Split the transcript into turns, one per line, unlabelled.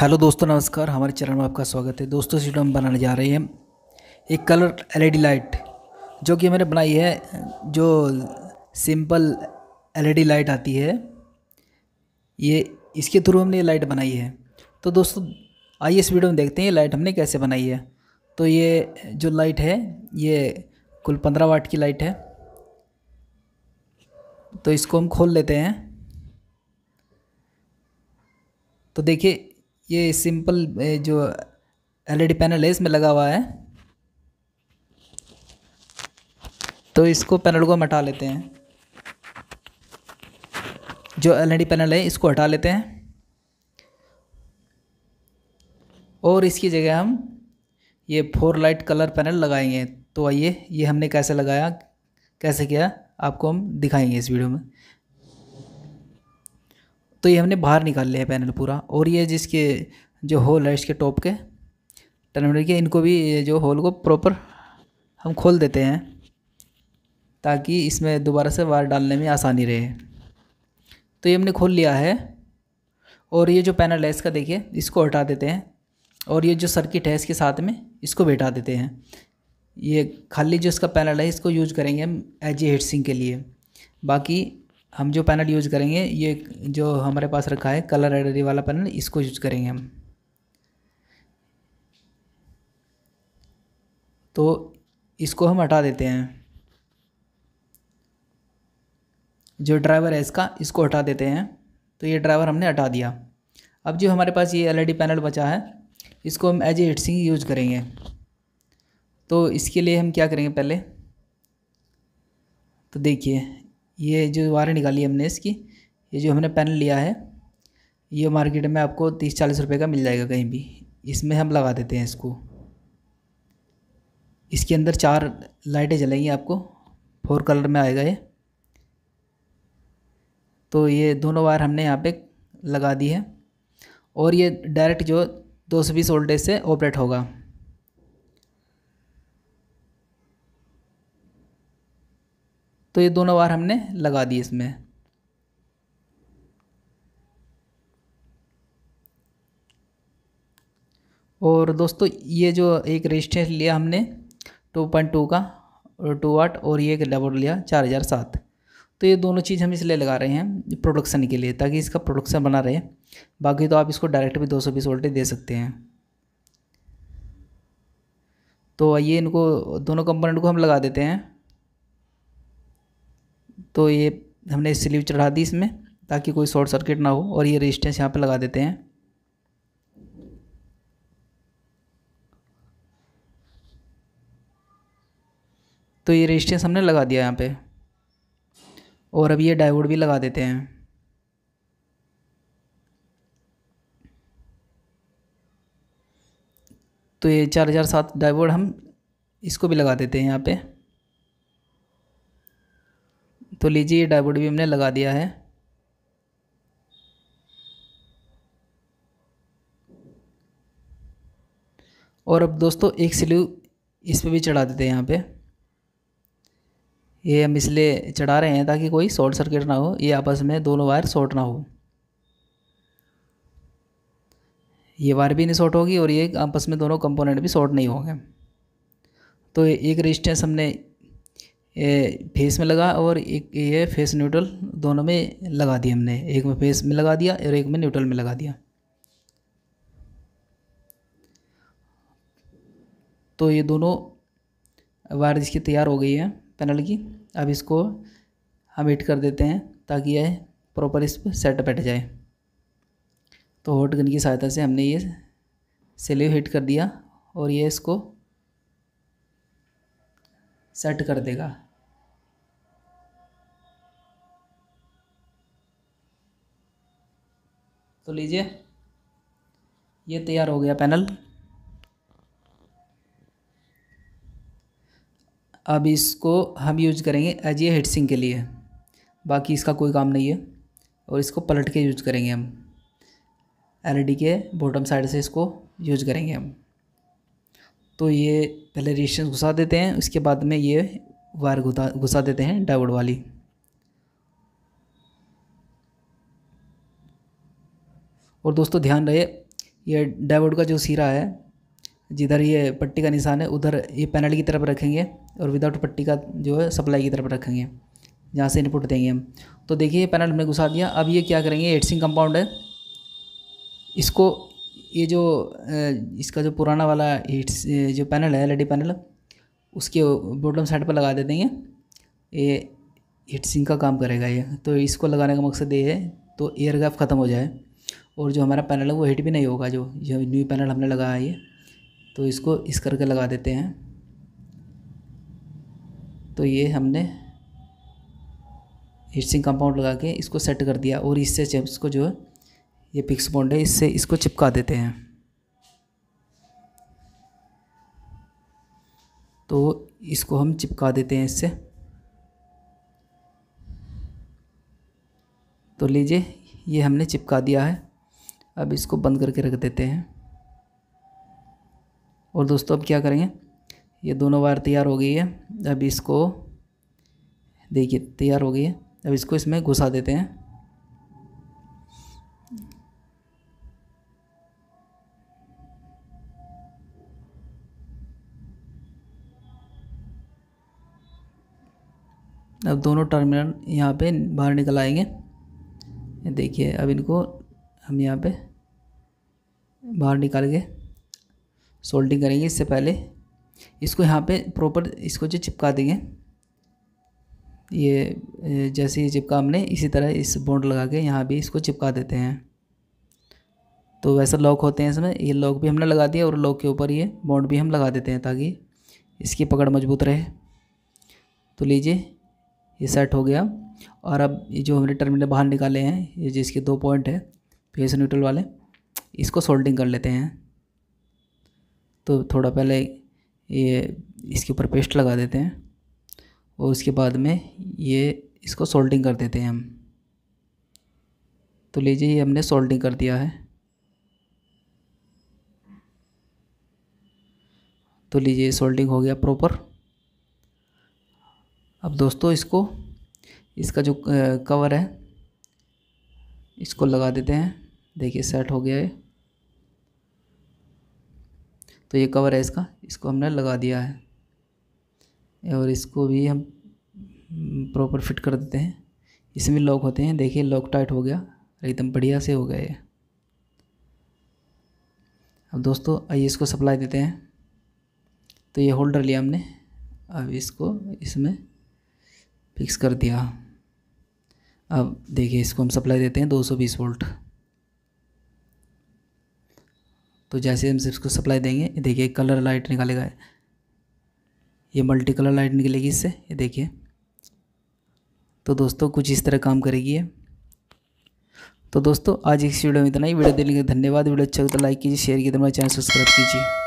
hello दोस्तों नमस्कार हमारे चैनल में आपका स्वागत है दोस्तों इस वीडियो हम बनाने जा रहे हैं एक कलर एलईडी लाइट जो कि मैंने बनाई है जो सिंपल एलईडी लाइट आती है ये इसके थ्रू हमने ये लाइट बनाई है तो दोस्तों आइए इस वीडियो में देखते हैं ये लाइट हमने कैसे बनाई है तो ये जो लाइट है ये कुल पंद्रह वाट की लाइट है तो इसको हम खोल लेते हैं तो देखिए ये सिंपल जो एलईडी पैनल e है इसमें लगा हुआ है तो इसको पैनल को हम हटा लेते हैं जो एलईडी पैनल e है इसको हटा लेते हैं और इसकी जगह हम ये फोर लाइट कलर पैनल लगाएंगे तो आइए ये हमने कैसे लगाया कैसे किया आपको हम दिखाएंगे इस वीडियो में तो ये हमने बाहर निकाल लिया है पैनल पूरा और ये जिसके जो होल है इसके टॉप के टर्मिनल के इनको भी जो होल को प्रॉपर हम खोल देते हैं ताकि इसमें दोबारा से वायर डालने में आसानी रहे तो ये हमने खोल लिया है और ये जो पैनल है इसका देखिए इसको हटा देते हैं और ये जो सर्किट है इसके साथ में इसको बैठा देते हैं ये खाली जो इसका पैनल है इसको यूज करेंगे हम एच जी हेटसिंग के लिए बाकी हम जो पैनल यूज़ करेंगे ये जो हमारे पास रखा है कलर एडरी वाला पैनल इसको यूज करेंगे हम तो इसको हम हटा देते हैं जो ड्राइवर है इसका इसको हटा देते हैं तो ये ड्राइवर हमने हटा दिया अब जो हमारे पास ये एलईडी पैनल बचा है इसको हम एज ए हिटसिंग यूज करेंगे तो इसके लिए हम क्या करेंगे पहले तो देखिए ये जो वायर निकाली हमने इसकी ये जो हमने पेन लिया है ये मार्केट में आपको तीस चालीस रुपये का मिल जाएगा कहीं भी इसमें हम लगा देते हैं इसको इसके अंदर चार लाइटें जलेंगी आपको फोर कलर में आएगा ये तो ये दोनों वायर हमने यहाँ पे लगा दी है और ये डायरेक्ट जो दो सौ बीस वोल्टेज से ऑपरेट होगा तो ये दोनों बार हमने लगा दी इसमें और दोस्तों ये जो एक रजिस्टेंस लिया हमने टू पॉइंट टू का टू वाट और ये डायोड लिया चार हज़ार सात तो ये दोनों चीज़ हम इसलिए लगा रहे हैं प्रोडक्शन के लिए ताकि इसका प्रोडक्शन बना रहे बाकी तो आप इसको डायरेक्ट भी दो सौ बीस वोल्टेज दे सकते हैं तो ये इनको दोनों कंपोनेंट को हम लगा देते हैं तो ये हमने स्लीव चढ़ा दी इसमें ताकि कोई शॉर्ट सर्किट ना हो और ये रेजिस्टेंस यहाँ पे लगा देते हैं तो ये रेजिस्टेंस हमने लगा दिया यहाँ पे और अब ये डायोड भी लगा देते हैं तो ये चार हज़ार सात डायोड हम इसको भी लगा देते हैं यहाँ पे तो लीजिए ये डायोड भी हमने लगा दिया है और अब दोस्तों एक सिल्यू इस पर भी चढ़ा देते हैं यहाँ पे ये हम इसलिए चढ़ा रहे हैं ताकि कोई शॉर्ट सर्किट ना हो ये आपस में दोनों वायर शॉर्ट ना हो ये वायर भी नहीं शॉर्ट होगी और ये आपस में दोनों कंपोनेंट भी शॉर्ट नहीं होंगे तो एक रजिस्टेंस हमने फेस में लगा और एक ये फेस न्यूट्रल दोनों में लगा दिया हमने एक में फेस में लगा दिया और एक में न्यूट्रल में लगा दिया तो ये दोनों वायर इसकी तैयार हो गई है पैनल की अब इसको हम हिट कर देते हैं ताकि यह प्रॉपर इस पर सेट बैठ जाए तो हॉट गन की सहायता से हमने ये सिलेव हिट कर दिया और ये इसको सेट कर देगा तो लीजिए ये तैयार हो गया पैनल अब इसको हम यूज करेंगे अजिए हिटसिंग के लिए बाकी इसका कोई काम नहीं है और इसको पलट के यूज करेंगे हम एलईडी e के बॉटम साइड से इसको यूज करेंगे हम तो ये पहले रेजिस्टेंस घुसा देते हैं उसके बाद में ये वायर घुसा घुसा देते हैं डायोड वाली और दोस्तों ध्यान रहे ये डाइवर्ट का जो सिरा है जिधर ये पट्टी का निशान है उधर ये पैनल की तरफ रखेंगे और विदाउट पट्टी का जो है सप्लाई की तरफ रखेंगे जहाँ से इनपुट देंगे हम तो देखिए ये पैनल हमने घुसा दिया अब ये क्या करेंगे एडसिंग कंपाउंड है इसको ये जो इसका जो पुराना वाला हीट्स जो पैनल है एल पैनल उसके बॉटम साइड पर लगा दे देंगे ये हीट सिंक का काम करेगा ये तो इसको लगाने का मकसद ये है तो एयर गैप ख़त्म हो जाए और जो हमारा पैनल है वो हिट भी नहीं होगा जो जो न्यू पैनल हमने लगाया है ये तो इसको इस करके लगा देते हैं तो ये हमने हीट सिंह कंपाउंड लगा के इसको सेट कर दिया और इससे इसको जो है ये फिक्स बॉन्ड है इससे इसको चिपका देते हैं तो इसको हम चिपका देते हैं इससे तो लीजिए ये हमने चिपका दिया है अब इसको बंद करके रख देते हैं और दोस्तों अब क्या करेंगे ये दोनों वायर तैयार हो गई है अब इसको देखिए तैयार हो गई है अब इसको इसमें घुसा देते हैं अब दोनों टर्मिनल यहाँ पे बाहर निकल आएंगे देखिए अब इनको हम यहाँ पे बाहर निकाल के सोल्डिंग करेंगे इससे पहले इसको यहाँ पे प्रॉपर इसको जो चिपका देंगे ये जैसे ये चिपका हमने इसी तरह इस बॉन्ड लगा के यहाँ भी इसको चिपका देते हैं तो वैसे लॉक होते हैं इसमें ये लॉक भी हमने लगा दिया और लॉक के ऊपर ये बॉन्ड भी हम लगा देते हैं ताकि इसकी पकड़ मजबूत रहे तो लीजिए ये सेट हो गया और अब ये जो हमने टर्मिनल बाहर निकाले हैं ये जिसके दो पॉइंट है फेस न्यूट्रल वाले इसको सोल्डिंग कर लेते हैं तो थोड़ा पहले ये इसके ऊपर पेस्ट लगा देते हैं और उसके बाद में ये इसको सोल्डिंग कर देते हैं हम तो लीजिए ये हमने सोल्डिंग कर दिया है तो लीजिए सोल्डिंग हो गया प्रॉपर अब दोस्तों इसको इसका जो कवर है इसको लगा देते हैं देखिए सेट हो गया है तो ये कवर है इसका इसको हमने लगा दिया है और इसको भी हम प्रॉपर हम्म, फिट कर देते हैं इसमें लॉक होते हैं देखिए लॉक टाइट हो गया एकदम बढ़िया से हो गया ये अब दोस्तों आइए इसको सप्लाई देते हैं तो ये होल्डर लिया हमने अब इसको इसमें फिक्स कर दिया अब देखिए इसको हम सप्लाई देते हैं 220 वोल्ट तो जैसे हम इसको सप्लाई देंगे ये देखिए कलर लाइट निकालेगा ये मल्टी कलर लाइट निकलेगी इससे ये देखिए तो दोस्तों कुछ इस तरह काम करेगी ये तो दोस्तों आज इस वीडियो में इतना ही वीडियो देने के धन्यवाद वीडियो अच्छा लगता है लाइक कीजिए शेयर कीजिए तो मेरा चैनल सब्सक्राइब कीजिए